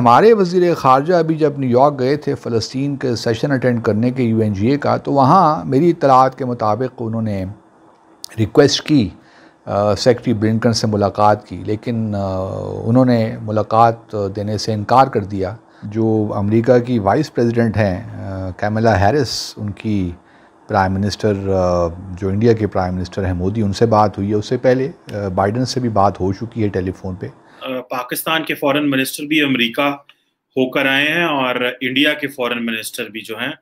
हमारे वजीर ख़ारजा अभी जब न्यूयॉर्क गए थे फ़लस्तीन के सेशन अटेंड करने के यू एन जी ए का तो वहाँ मेरी इतलात के मुताबिक उन्होंने रिक्वेस्ट की सेक्रटरी ब्लिंकन से मुलाकात की लेकिन आ, उन्होंने मुलाकात देने से इनकार कर दिया जो अमेरिका की वाइस प्रेसिडेंट हैं कैमला हैरिस उनकी प्राइम मिनिस्टर uh, जो इंडिया के प्राइम मिनिस्टर हैं मोदी उनसे बात हुई है उससे पहले बाइडन uh, से भी बात हो चुकी है टेलीफोन पे uh, पाकिस्तान के फॉरेन मिनिस्टर भी अमेरिका होकर आए हैं और इंडिया के फॉरेन मिनिस्टर भी जो हैं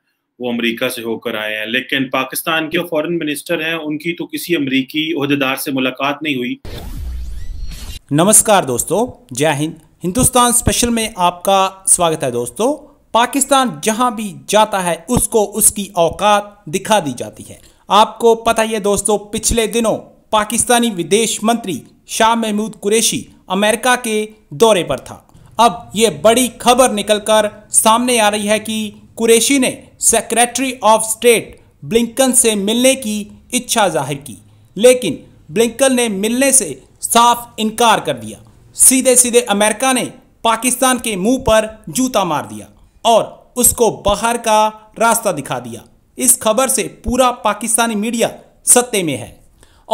वो अमेरिका से होकर आए हैं लेकिन पाकिस्तान के फॉरेन मिनिस्टर हैं उनकी तो किसी अमरीकी अहदेदार से मुलाकात नहीं हुई नमस्कार दोस्तों जय हिंद हिंदुस्तान स्पेशल में आपका स्वागत है दोस्तों पाकिस्तान जहां भी जाता है उसको उसकी औकात दिखा दी जाती है आपको पता ही है दोस्तों पिछले दिनों पाकिस्तानी विदेश मंत्री शाह महमूद कुरैशी अमेरिका के दौरे पर था अब ये बड़ी खबर निकलकर सामने आ रही है कि कुरैशी ने सेक्रेटरी ऑफ स्टेट ब्लिंकन से मिलने की इच्छा जाहिर की लेकिन ब्लिंकन ने मिलने से साफ इनकार कर दिया सीधे सीधे अमेरिका ने पाकिस्तान के मुंह पर जूता मार दिया और उसको बाहर का रास्ता दिखा दिया इस खबर से पूरा पाकिस्तानी मीडिया सत्ते में है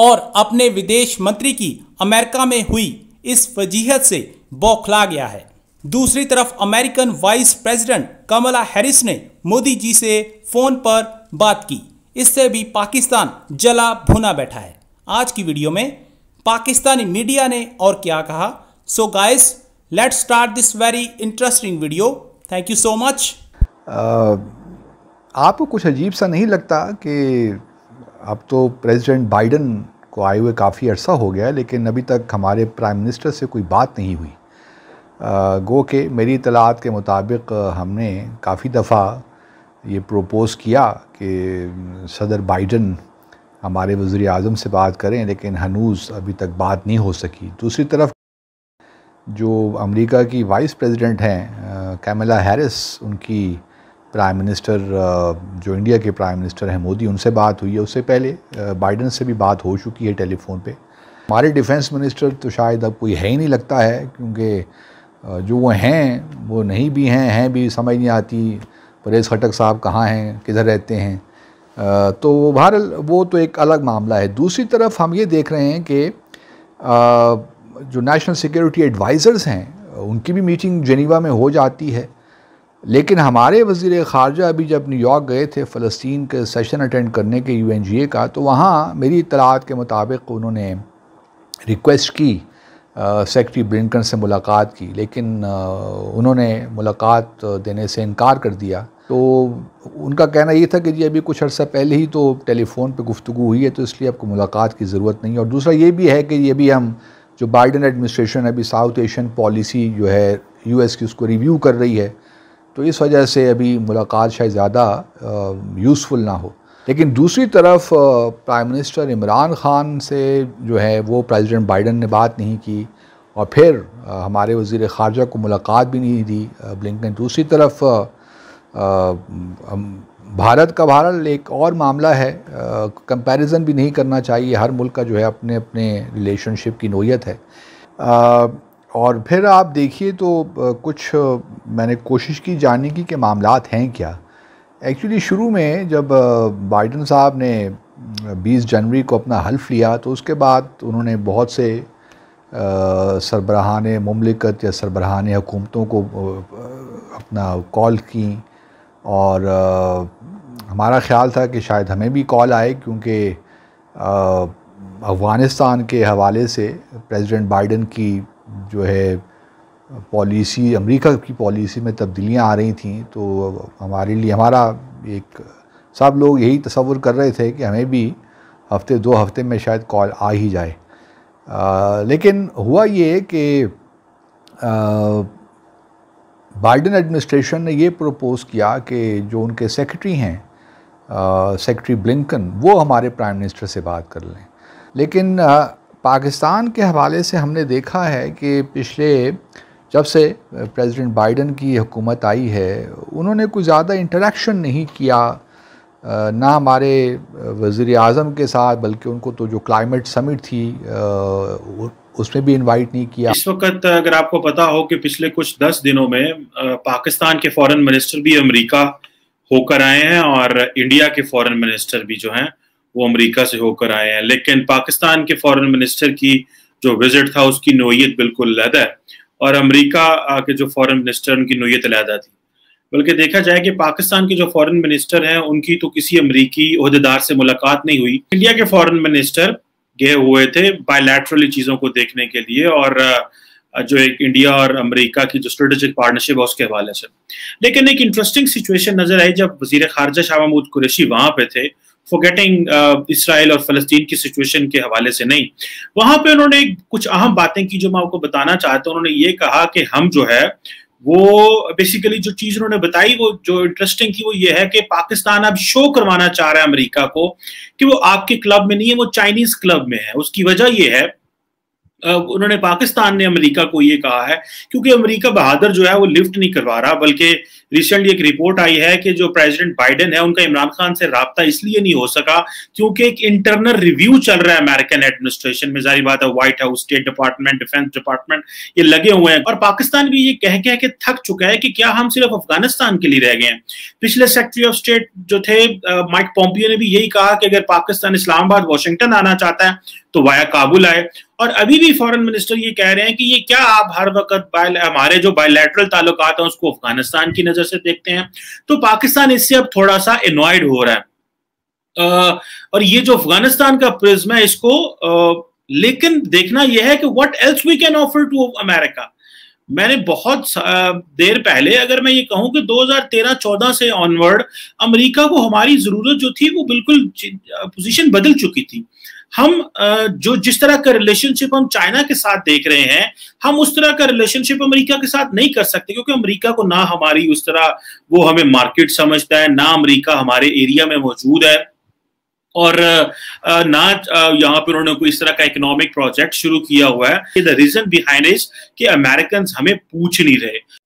और अपने विदेश मंत्री की अमेरिका में हुई इस वजीहत से बौखला गया है दूसरी तरफ American vice president Kamala Harris ने मोदी जी से फ़ोन पर बात की इससे भी पाकिस्तान जला भुना बैठा है आज की वीडियो में पाकिस्तानी मीडिया ने और क्या कहा so guys let's start this very interesting video thank you so much आपको कुछ अजीब सा नहीं लगता कि अब तो प्रेसिडेंट बाइडन को आए हुए काफ़ी अरसा हो गया लेकिन अभी तक हमारे प्राइम मिनिस्टर से कोई बात नहीं हुई आ, uh, गो के मेरी इतलात के मुताबिक uh, हमने काफ़ी दफ़ा ये प्रोपोज़ किया कि um, सदर बाइडन हमारे वज़ी अजम से बात करें लेकिन हनूज़ अभी तक बात नहीं हो सकी दूसरी तरफ जो अमेरिका की वाइस प्रेसिडेंट हैं uh, कैमला हैरिस उनकी प्राइम मिनिस्टर जो इंडिया के प्राइम मिनिस्टर हैं मोदी उनसे बात हुई है उससे पहले बाइडन से भी बात हो चुकी है टेलीफोन पे हमारे डिफेंस मिनिस्टर तो शायद अब कोई है ही नहीं लगता है क्योंकि जो वो हैं वो नहीं भी हैं हैं भी समझ नहीं आती परेश खटक साहब कहाँ हैं किधर रहते हैं तो भारत वो तो एक अलग मामला है दूसरी तरफ हम ये देख रहे हैं कि जो नेशनल सिक्योरिटी एडवाइज़र्स हैं उनकी भी मीटिंग जनीवा में हो जाती है लेकिन हमारे वजीर ख़ारजा अभी जब न्यूयॉर्क गए थे फ़लस्तीन के सेशन अटेंड करने के यू एन जी ए का तो वहाँ मेरी इतलात के मुताबिक उन्होंने रिक्वेस्ट की सेक्रटरी ब्रिंकन से मुलाकात की लेकिन आ, उन्होंने मुलाकात देने से इनकार कर दिया तो उनका कहना ये था कि जी अभी कुछ अर्सा पहले ही तो टेलीफोन पे गुफ्तु हुई है तो इसलिए आपको मुलाकात की ज़रूरत नहीं है और दूसरा ये भी है कि ये भी हम जो बाइडन एडमिनिस्ट्रेशन अभी साउथ एशियन पॉलिसी जो है यूएस की उसको रिव्यू कर रही है तो इस वजह से अभी मुलाकात शायद ज़्यादा यूज़फुल ना हो लेकिन दूसरी तरफ प्राइम मिनिस्टर इमरान खान से जो है वो प्रेसिडेंट बाइडन ने बात नहीं की और फिर हमारे वजीर ख़ारजा को मुलाकात भी नहीं दी ब्लिंकन दूसरी तरफ आ, आ, भारत का भारत एक और मामला है कंपैरिजन भी नहीं करना चाहिए हर मुल्क का जो है अपने अपने रिलेशनशिप की नोयत है आ, और फिर आप देखिए तो कुछ मैंने कोशिश की जानने की कि मामला हैं क्या एक्चुअली शुरू में जब बाइडन साहब ने 20 जनवरी को अपना हल्फ लिया तो उसके बाद उन्होंने बहुत से सरबराहान ममलिकत या सरबराहान हुकूमतों को अपना कॉल की और आ, हमारा ख्याल था कि शायद हमें भी कॉल आए क्योंकि अफ़गानिस्तान के हवाले से प्रेसिडेंट बाइडन की जो है पॉलिसी अमेरिका की पॉलिसी में तब्दीलियां आ रही थी तो हमारे लिए हमारा एक सब लोग यही तस्वुर कर रहे थे कि हमें भी हफ्ते दो हफ्ते में शायद कॉल आ ही जाए आ, लेकिन हुआ ये कि बाइडन एडमिनिस्ट्रेशन ने ये प्रपोज़ किया कि जो उनके सेक्रेटरी हैं सेक्रेटरी ब्लिंकन वो हमारे प्राइम मिनिस्टर से बात कर लें लेकिन आ, पाकिस्तान के हवाले से हमने देखा है कि पिछले जब से प्रेसिडेंट बाइडन की हुकूमत आई है उन्होंने कुछ ज़्यादा इंटरेक्शन नहीं किया ना हमारे वज़ी अजम के साथ बल्कि उनको तो जो क्लाइमेट समिट थी उसमें भी इनवाइट नहीं किया इस वक्त अगर आपको पता हो कि पिछले कुछ दस दिनों में पाकिस्तान के फॉरेन मिनिस्टर भी अमेरिका होकर आए हैं और इंडिया के फॉरेन मिनिस्टर भी जो हैं वो अमेरिका से होकर आए हैं लेकिन पाकिस्तान के फॉरेन मिनिस्टर की जो विजिट था उसकी नोयत बिल्कुल लहदा है और अमरीका के जो फॉरन मिनिस्टर उनकी नोयत लहदा थी बल्कि देखा जाए कि पाकिस्तान के जो फॉरेन मिनिस्टर हैं उनकी तो किसी अमरीकी अहदेदार से मुलाकात नहीं हुई इंडिया के फॉरेन मिनिस्टर गए हुए थे बायलैटरली चीज़ों को देखने के लिए और जो एक इंडिया और अमेरिका की जो स्ट्रेटेजिक पार्टनरशिप है उसके हवाले से लेकिन एक इंटरेस्टिंग सिचुएशन नजर आई जब वजीर खारजा शाह महमूद कुरेशी वहां पे थे फॉरगेटिंग इसराइल और फलस्तीन की सिचुएशन के हवाले से नहीं वहां पे उन्होंने कुछ अहम बातें की जो मैं आपको बताना चाहता हूँ उन्होंने ये कहा कि हम जो है वो बेसिकली जो चीज उन्होंने बताई वो जो इंटरेस्टिंग थी वो ये है कि पाकिस्तान अब शो करवाना चाह रहा है अमेरिका को कि वो आपके क्लब में नहीं है वो चाइनीज क्लब में है उसकी वजह ये है उन्होंने पाकिस्तान ने अमेरिका को ये कहा है क्योंकि अमेरिका बहादुर जो है वो लिफ्ट नहीं करवा रहा बल्कि रिसेंटली एक रिपोर्ट आई है कि जो प्रेसिडेंट बाइडेन है उनका इमरान खान से रबता इसलिए नहीं हो सका क्योंकि एक इंटरनल रिव्यू चल रहा है अमेरिकन एडमिनिस्ट्रेशन में जारी बात है White House State Department Defence Department ये लगे हुए हैं और पाकिस्तान भी ये कह कह के थक चुका है कि क्या हम सिर्फ अफगानिस्तान के लिए रह गए हैं पिछले सेक्रेटरी ऑफ स्टेट जो थे माइक पोम्पियो ने भी यही कहा कि अगर पाकिस्तान इस्लामाबाद वॉशिंगटन आना चाहता है तो वाया काबुल आए और अभी भी फॉरेन मिनिस्टर ये कह रहे हैं कि ये क्या आप हर वक्त हमारे जो बायोलेटरल ताल्लुक हैं उसको अफगानिस्तान की नजर से देखते हैं तो पाकिस्तान इससे अब थोड़ा सा एनॉयड हो रहा है आ, और ये जो अफगानिस्तान का प्रिज्म है इसको आ, लेकिन देखना यह है कि what else we can offer to America मैंने बहुत देर पहले अगर मैं ये कहूं कि 2013-14 से ऑनवर्ड अमेरिका को हमारी जरूरत जो थी वो बिल्कुल पोजीशन बदल चुकी थी हम जो जिस तरह का रिलेशनशिप हम चाइना के साथ देख रहे हैं हम उस तरह का रिलेशनशिप अमेरिका के साथ नहीं कर सकते क्योंकि अमेरिका को ना हमारी उस तरह वो हमें मार्केट समझता है ना अमेरिका हमारे एरिया में मौजूद है और ना यहाँ पे उन्होंने कोई इस तरह का इकोनॉमिक प्रोजेक्ट शुरू किया हुआ है द रीजन बिहाइंड इज कि अमेरिकन हमें पूछ नहीं रहे